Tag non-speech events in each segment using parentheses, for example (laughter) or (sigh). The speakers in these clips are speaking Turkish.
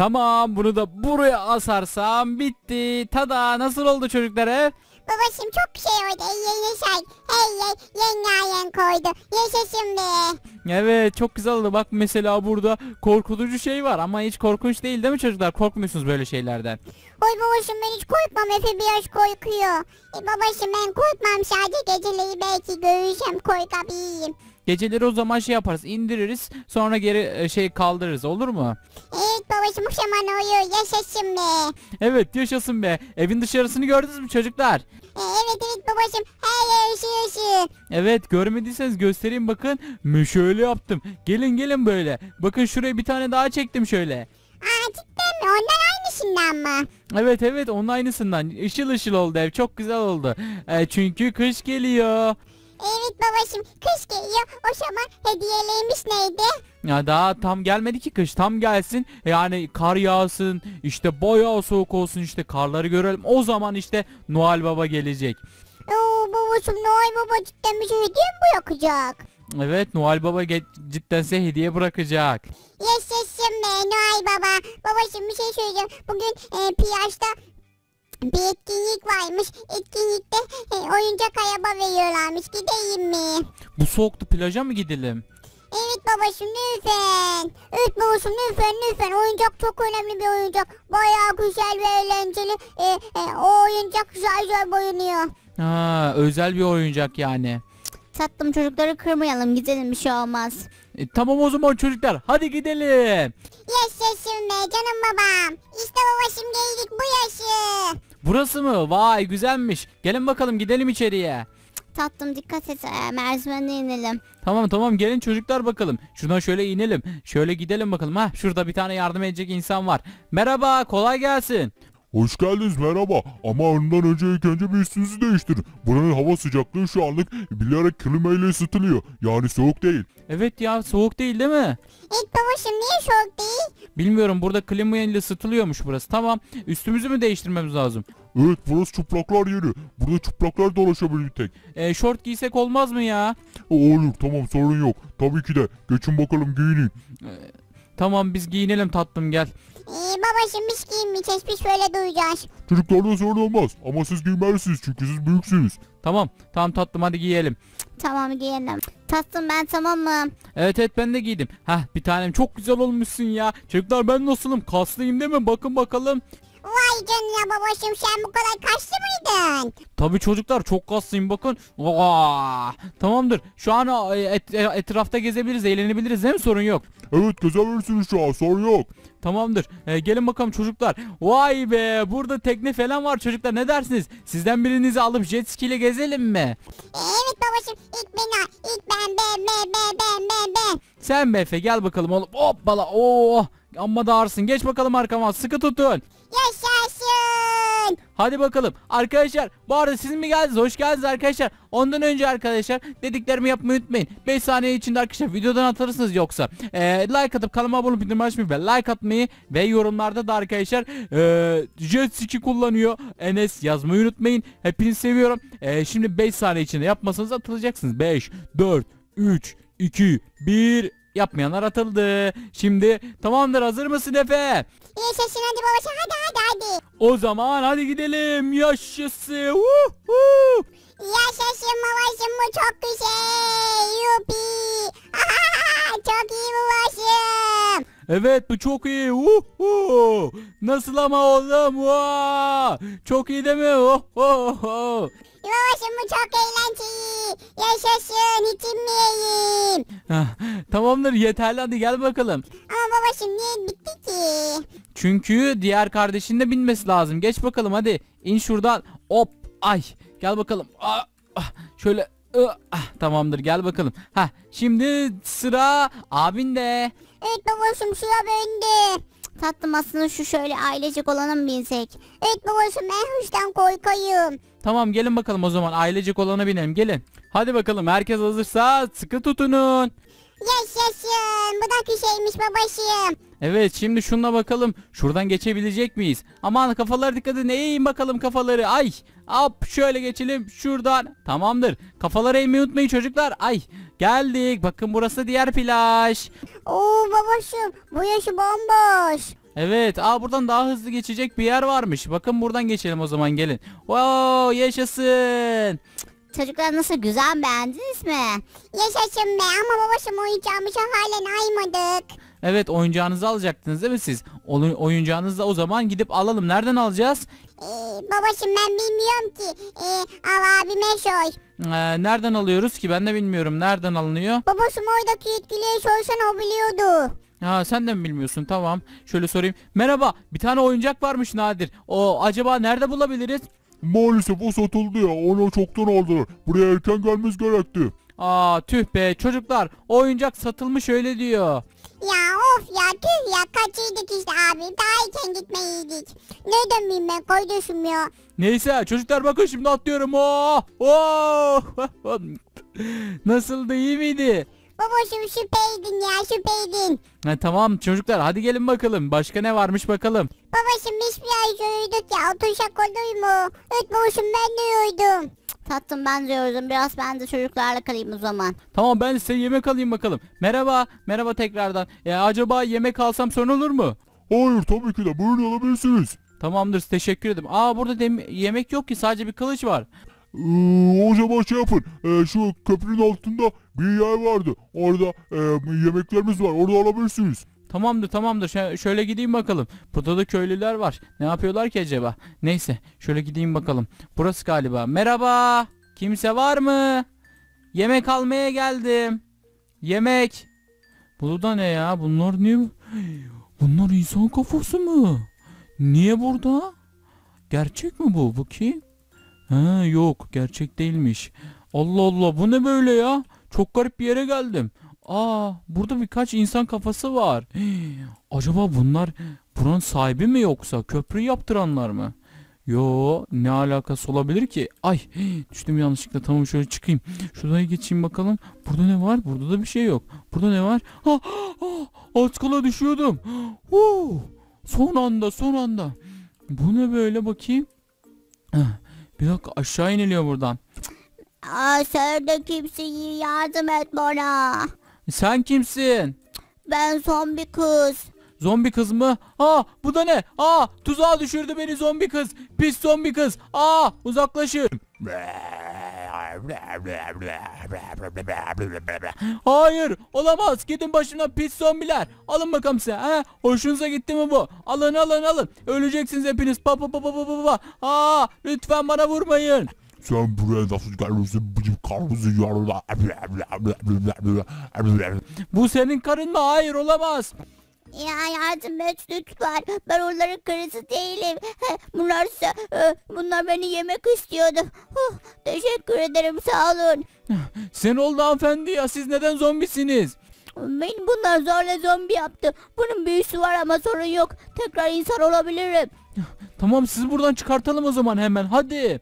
Tamam bunu da buraya asarsam bitti. Tada nasıl oldu çocuklar ev? Babacım çok bir şey oldu. Yeni şey. Hey hey yeni ayın koydu. Yaşasın be. Evet çok güzel oldu. Bak mesela burada korkutucu şey var ama hiç korkunç değil değil mi çocuklar? Korkmuyorsunuz böyle şeylerden. Oy babacım ben hiç korkmam. Efe biraz korkuyor. E, babacım ben korkmam sadece geceleri belki görüşem korkabilirim. Geceleri o zaman şey yaparız indiririz sonra geri e, şey kaldırırız olur mu? Evet babacım bu zaman oluyor yaşasın be. Evet yaşasın be. Evin dışarısını gördünüz mü çocuklar? E, evet evet babacım her yer ışığı ışığı. Evet görmediyseniz göstereyim bakın. Mü- Şöyle yaptım. Gelin gelin böyle. Bakın şuraya bir tane daha çektim şöyle. Aa cidden mi ondan aynısından mı? Evet evet onun aynısından. Işıl ışıl oldu ev çok güzel oldu. E, çünkü kış geliyor. Evet babacım kış geliyor o zaman hediyelerimiz neydi? Ya daha tam gelmedi ki kış tam gelsin yani kar yağsın işte boya soğuk olsun işte karları görelim o zaman işte Noel Baba gelecek. Oo babacım Noel Baba cidden bize hediye mi bırakacak? Evet Noel Baba cidden size hediye bırakacak. Yaşasın be Noel Baba. Babacım bir şey söyleyeceğim. Bugün e, plajda bir etkinlik varmış. Etkinlik oyuncak araba veriyorlarmış. Gideyim mi? Bu soğuktu plaja mı gidelim? Evet babacım lütfen. Evet babacım lütfen lütfen. Oyuncak çok önemli bir oyuncak. Baya güzel ve eğlenceli. E, e, o oyuncak güzel güzel boyunuyor. Ha, özel bir oyuncak yani. Tatlım çocukları kırmayalım gidelim bir şey olmaz. E, tamam o zaman çocuklar hadi gidelim. Yaşasın be canım babam. İşte babacım geldik bu yaşı. Burası mı? Vay güzelmiş. Gelin bakalım gidelim içeriye. Tatlım dikkat et e, merdivene inelim. Tamam tamam gelin çocuklar bakalım. Şuradan şöyle inelim. Şöyle gidelim bakalım. Ha şurada bir tane yardım edecek insan var. Merhaba kolay gelsin. Hoş geldiniz merhaba ama ondan önce ilk önce bir üstünüzü değiştirin. Buranın hava sıcaklığı şu anlık bilerek klima ile ısıtılıyor. Yani soğuk değil. Evet ya soğuk değil değil mi? İlk e, babacım niye soğuk değil? Bilmiyorum burada klima ile ısıtılıyormuş burası. Tamam üstümüzü mü değiştirmemiz lazım? Evet burası çıplaklar yeri. Burada çıplaklar dolaşabilir bir tek. E, şort giysek olmaz mı ya? Olur tamam sorun yok. Tabii ki de. Geçin bakalım giyinin. E, tamam biz giyinelim tatlım gel babası mis giyinmiş hiçbir şöyle duyacağız. Çocuklardan sorun olmaz ama siz giymezsiniz çünkü siz büyüksünüz. Tamam tamam tatlım hadi giyelim. Tamam giyelim. Tatlım ben tamam mı? Evet evet ben de giydim. Hah bir tanem çok güzel olmuşsun ya. Çocuklar ben nasılım? Kaslıyım değil mi? Bakın bakalım. Vay canına babacığım sen bu kadar kaslı mıydın? Tabi çocuklar çok kaslıyım bakın. Vaa. Tamamdır. Şu an e, et, e, etrafta gezebiliriz, eğlenebiliriz değil mi? Sorun yok. Evet gezebilirsiniz şu an sorun yok. Tamamdır. Ee, gelin bakalım çocuklar. Vay be burada tekne falan var çocuklar ne dersiniz? Sizden birinizi alıp jet ski ile gezelim mi? Evet babacığım ilk ben ilk ben ben ben ben ben ben. Sen befe gel bakalım oğlum. Hoppala. Oo. Oh. Amma da Geç bakalım arkama. Sıkı tutun. Yaşasın. Hadi bakalım. Arkadaşlar bu arada siz mi geldiniz? Hoş geldiniz arkadaşlar. Ondan önce arkadaşlar dediklerimi yapmayı unutmayın. 5 saniye içinde arkadaşlar videodan atarırsınız yoksa. Ee, like atıp kanalıma abone olup bildirim açmayı ve like atmayı ve yorumlarda da arkadaşlar ee, jet ski kullanıyor. Enes yazmayı unutmayın. Hepinizi seviyorum. Ee, şimdi 5 saniye içinde yapmasanız atılacaksınız. 5, 4, 3, 2, 1 Yapmayanlar atıldı. Şimdi tamamdır hazır mısın Efe? Yaşasın hadi babası hadi hadi hadi. O zaman hadi gidelim. Yaşasın. Uhu. Yaşasın babasın bu çok güzel. Yupi. çok iyi babasın. Evet bu çok iyi. Uhu. Nasıl ama oğlum? Uhu. Çok iyi değil mi? Uhu. Babacım bu çok eğlenceli. Yaşasın içinmeyeyim. Tamamdır yeterli hadi gel bakalım. Ama babacım niye bitti ki? Çünkü diğer kardeşin de binmesi lazım. Geç bakalım hadi. İn şuradan. Hop ay. Gel bakalım. Ah, ah. Şöyle ah. tamamdır gel bakalım. Ha şimdi sıra abin de. Evet babacım sıra bende. Tatlım aslında şu şöyle ailecek olana mı binsek? Evet babacığım ben korkayım. Tamam gelin bakalım o zaman ailecek olana binelim gelin. Hadi bakalım herkes hazırsa sıkı tutunun. Yaşasın bu da bir şeymiş Evet şimdi şunla bakalım. Şuradan geçebilecek miyiz? Aman kafalar dikkat edin. Eğin bakalım kafaları. Ay. Hop şöyle geçelim şuradan. Tamamdır. Kafaları eğmeyi unutmayın çocuklar. Ay geldik. Bakın burası diğer plaj. Oo babacım bu yaşı bomboş. Evet aa buradan daha hızlı geçecek bir yer varmış. Bakın buradan geçelim o zaman gelin. Wow yaşasın. Çocuklar nasıl güzel beğendiniz mi? Yaşasın be ama babacım oyuncağımıza halen aymadık. Evet oyuncağınızı alacaktınız değil mi siz? Oyun, oyuncağınızı da o zaman gidip alalım. Nereden alacağız? Ee, babacığım ben bilmiyorum ki. Ee, al abime soy. Ee, nereden alıyoruz ki ben de bilmiyorum. Nereden alınıyor? Babasım oradaki yetkiliye sorsan o biliyordu. Ha sen de mi bilmiyorsun tamam. Şöyle sorayım. Merhaba bir tane oyuncak varmış Nadir. O acaba nerede bulabiliriz? Maalesef o satıldı ya. Onu çoktan aldılar. Buraya erken gelmeniz gerekti. Aa tüh be çocuklar oyuncak satılmış öyle diyor. Ya of ya tüh ya kaçırdık işte abi. Daha iken gitmeyiydik. Ne dönmeyeyim ben koyduşum ya. Neyse çocuklar bakın şimdi atlıyorum. Oh! Oh! (laughs) Nasıldı iyi miydi? Babacım şüpheydin ya şüpheydin. Ha, tamam çocuklar hadi gelin bakalım. Başka ne varmış bakalım. Babacım biz biraz uyuduk ya. Otuşak olur mu? Ötmüşüm ben de uyudum. Tatlım ben de yoruldum. Biraz ben de çocuklarla kalayım o zaman. Tamam ben size yemek alayım bakalım. Merhaba. Merhaba tekrardan. E, acaba yemek alsam sorun olur mu? Hayır tabii ki de buyurun alabilirsiniz. Tamamdır teşekkür ederim. Aa burada dem yemek yok ki sadece bir kılıç var. Ee, o zaman şey yapın. Ee, şu köprünün altında bir yer vardı. Orada e, yemeklerimiz var. Orada alabilirsiniz. Tamamdır tamamdır Ş şöyle gideyim bakalım. Burada köylüler var. Ne yapıyorlar ki acaba? Neyse şöyle gideyim bakalım. Burası galiba. Merhaba. Kimse var mı? Yemek almaya geldim. Yemek. Bu da ne ya? Bunlar ne? Bunlar insan kafası mı? Niye burada? Gerçek mi bu? Bu ki? Ha, yok gerçek değilmiş. Allah Allah bu ne böyle ya? Çok garip bir yere geldim. Aa burada birkaç insan kafası var. Hii, (gasps) acaba bunlar buranın sahibi mi yoksa köprü yaptıranlar mı? Yo ne alakası olabilir ki? Ay (gasps) düştüm yanlışlıkla tamam şöyle çıkayım. Şuraya geçeyim bakalım. Burada ne var? Burada da bir şey yok. Burada ne var? (gasps) Ha, ah, ah, ha ah, az düşüyordum. Huu, son anda son anda. Bu ne böyle bakayım? Bir dakika aşağı iniliyor buradan. Aa, sen de kimsin yardım et bana. Sen kimsin? Ben zombi kız. Zombi kız mı? Aa bu da ne? Aa tuzağa düşürdü beni zombi kız. Pis zombi kız. Aa uzaklaşın. Hayır olamaz gidin başına pis zombiler alın bakalım size he? hoşunuza gitti mi bu alın alın alın öleceksiniz hepiniz pa pa pa pa pa pa aa lütfen bana vurmayın sen buraya nasıl gelmişsin bizim karımızın yanına? Bu senin karın mı? Hayır olamaz. Ya yardım et lütfen. Ben onların karısı değilim. (laughs) Bunlar, e, bunlar beni yemek istiyordu. Huh, teşekkür ederim sağ olun. (laughs) Sen oldu hanımefendi ya siz neden zombisiniz? Beni bunlar zorla zombi yaptı. Bunun büyüsü var ama sorun yok. Tekrar insan olabilirim. Tamam sizi buradan çıkartalım o zaman hemen hadi.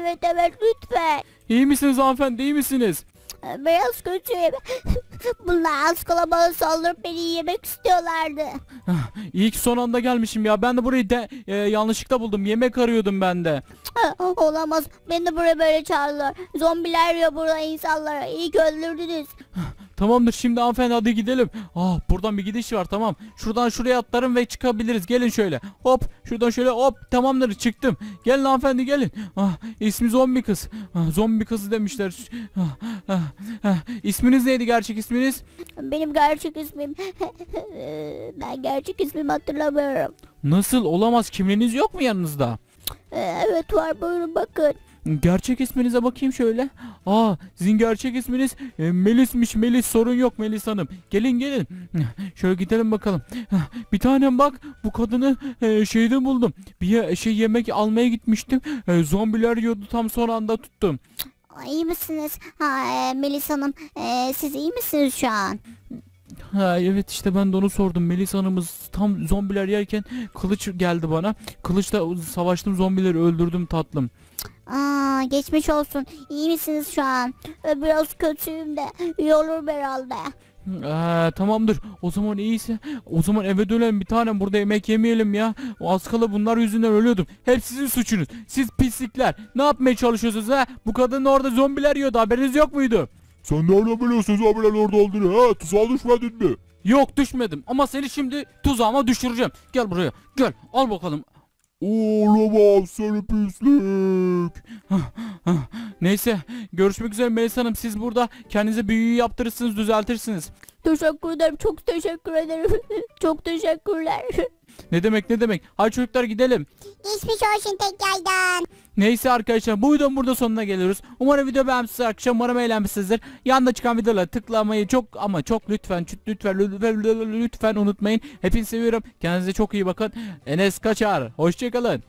Evet evet lütfen. İyi misiniz hanımefendi iyi misiniz? Ee, Beyaz kötüyüm. (laughs) Bunlar az kalabalığı saldırıp beni yemek istiyorlardı. Ah, iyi ki son anda gelmişim ya. Ben de burayı de, e, yanlışlıkla buldum. Yemek arıyordum ben de. Olamaz. Beni de buraya böyle çağırdılar. Zombiler ya burada insanlara. İyi ki öldürdünüz. Ah, Tamamdır şimdi hanımefendi hadi gidelim. Ah buradan bir gidiş var tamam. Şuradan şuraya atlarım ve çıkabiliriz. Gelin şöyle. Hop şuradan şöyle hop tamamdır çıktım. Gelin hanımefendi gelin. Ah ismi zombi kız. Ah, zombi kızı demişler. Ah, ah, ah. İsminiz neydi gerçek isminiz? Benim gerçek ismim. (laughs) ben gerçek ismimi hatırlamıyorum. Nasıl olamaz kimliğiniz yok mu yanınızda? Ee, evet var buyurun bakın. Gerçek isminize bakayım şöyle. Aa sizin gerçek isminiz e, Melis'miş Melis sorun yok Melis Hanım. Gelin gelin. Şöyle gidelim bakalım. Bir tanem bak bu kadını e, şeyde buldum. Bir şey yemek almaya gitmiştim. E, zombiler yiyordu tam son anda tuttum. İyi misiniz? Ha, e, Melis Hanım e, siz iyi misiniz şu an? Ha evet işte ben de onu sordum. Melis Hanım'ız tam zombiler yerken kılıç geldi bana. Kılıçla savaştım zombileri öldürdüm tatlım. Aa, geçmiş olsun. İyi misiniz şu an? E, biraz kötüyüm de. İyi olur herhalde. Ee, tamamdır. O zaman iyiyse o zaman eve dönelim bir tane burada yemek yemeyelim ya. O az kala bunlar yüzünden ölüyordum. Hep sizin suçunuz. Siz pislikler. Ne yapmaya çalışıyorsunuz ha? Bu kadın orada zombiler yiyordu. Haberiniz yok muydu? Sen nereden biliyorsun zombilerin orada olduğunu he? Tuzağa düşmedin mi? Yok düşmedim ama seni şimdi tuzağıma düşüreceğim. Gel buraya gel al bakalım. Olamam seni pislik. Neyse görüşmek üzere Melisa Hanım siz burada kendinize büyüyü yaptırırsınız düzeltirsiniz. Teşekkür ederim çok teşekkür ederim. (laughs) çok teşekkürler. Ne demek ne demek. Hadi çocuklar gidelim. Geçmiş olsun tekrardan. Neyse arkadaşlar bu videonun burada sonuna geliyoruz. Umarım video beğenmişsiniz arkadaşlar. Umarım eğlenmişsinizdir. Yanında çıkan videoları tıklamayı çok ama çok lütfen lütfen lütfen lütfen unutmayın. Hepinizi seviyorum. Kendinize çok iyi bakın. Enes Kaçar. Hoşçakalın.